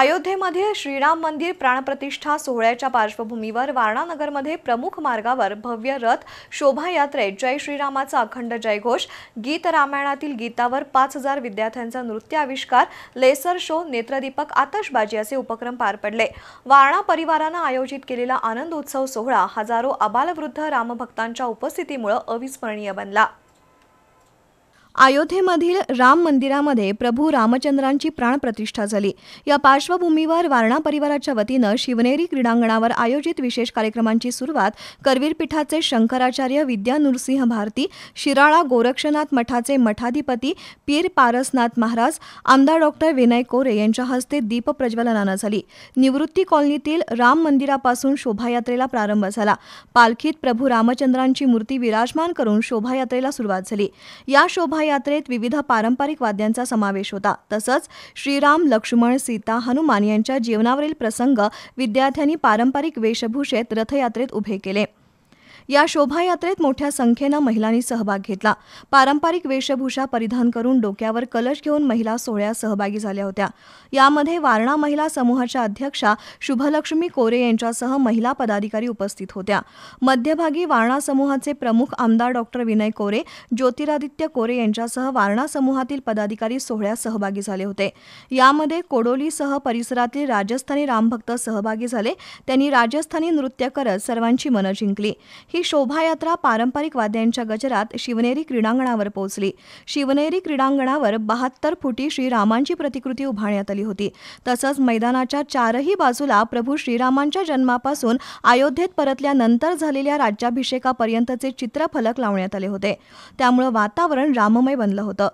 अयोध्येमध्ये श्रीराम मंदिर प्राणप्रतिष्ठा सोहळ्याच्या पार्श्वभूमीवर वारणानगरमध्ये प्रमुख मार्गावर भव्य रथ शोभायात्रेत जय श्रीरामाचा अखंड जयघोष गीत रामायणातील गीतावर पाच हजार विद्यार्थ्यांचा नृत्य आविष्कार लेसर शो नेत्रदीपक आतशबाजी असे उपक्रम पार पडले वारणा परिवारानं आयोजित केलेला आनंदोत्सव सोहळा हजारो अबालवृद्ध रामभक्तांच्या उपस्थितीमुळे अविस्मरणीय बनला अयोध्येमधील राम मंदिरामध्ये प्रभू रामचंद्रांची प्राणप्रतिष्ठा झाली या पार्श्वभूमीवर वारणा परिवाराच्या वतीनं शिवनेरी क्रीडांगणावर आयोजित विशेष कार्यक्रमांची सुरुवात करवीर पीठाचे शंकराचार्य विद्या नृसिंह भारती शिराळा गोरक्षनाथ मठाचे मठाधिपती पीर पारसनाथ महाराज आमदार डॉक्टर विनय कोरे यांच्या हस्ते दीप प्रज्वलनानं झाली निवृत्ती कॉलनीतील राम मंदिरापासून शोभायात्रेला प्रारंभ झाला पालखीत प्रभू रामचंद्रांची मूर्ती विराजमान करून शोभायात्रेला सुरुवात झाली या शोभा यात्रेत विविध पारंपरिक वाद्यांचा समावेश होता तसंच श्रीराम लक्ष्मण सीता हनुमान यांच्या जीवनावरील प्रसंग विद्यार्थ्यांनी पारंपरिक वेशभूषेत रथयात्रेत उभे केले या शोभायात्रेत मोठ्या संख्येनं महिलांनी सहभाग घेतला पारंपरिक वेशभूषा परिधान करून डोक्यावर कलश घेऊन महिला सोहळ्यात सहभागी झाल्या होत्या यामध्ये वारणा महिला समूहाच्या अध्यक्षा शुभलक्ष्मी कोरे यांच्यासह महिला पदाधिकारी उपस्थित होत्या मध्यभागी वारणा समूहाचे प्रमुख आमदार डॉक्टर विनय कोरे ज्योतिरादित्य कोरे यांच्यासह वारणा समूहातील पदाधिकारी सोहळ्यात सहभागी झाले होते यामध्ये कोडोलीसह परिसरातील राजस्थानी रामभक्त सहभागी झाले त्यांनी राजस्थानी नृत्य करत सर्वांची मनं जिंकली ही शोभायात्रा पारंपरिक वाद्यांच्या गजरात शिवनेरी क्रीडांगणावर पोहोचली शिवनेरी क्रीडांगणावर बहात्तर फुटी श्रीरामांची प्रतिकृती उभारण्यात आली होती तसंच मैदानाच्या चारही बाजूला प्रभू श्रीरामांच्या जन्मापासून अयोध्येत परतल्यानंतर झालेल्या राज्याभिषेकापर्यंतचे चित्रफलक लावण्यात आले होते त्यामुळे वातावरण राममय बनलं होतं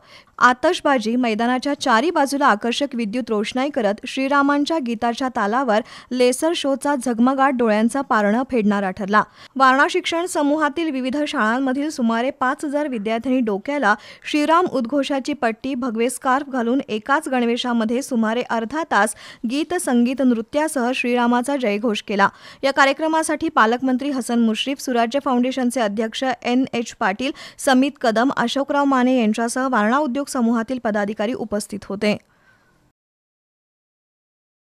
आतशबाजी मैदानाच्या चारी बाजूला आकर्षक विद्युत रोषणाई करत श्रीरामांच्या गीताच्या तालावर लेसर शोचा झगमगाट डोळ्यांचा पारणं फेडणारा ठरला वारणा शिक्षण समूहातील विविध शाळांमधील सुमारे पाच हजार विद्यार्थ्यांनी डोक्याला श्रीराम उद्घोषाची पट्टी भगवे स्कार्फ घालून एकाच गणवेशामध्ये सुमारे अर्धा तास गीत संगीत नृत्यासह श्रीरामाचा जयघोष केला या कार्यक्रमासाठी पालकमंत्री हसन मुश्रीफ सुराज्य फाउंडेशनचे अध्यक्ष एन एच पाटील समित कदम अशोकराव माने यांच्यासह वारणा उद्योग समूहातील पदाधिकारी उपस्थित होते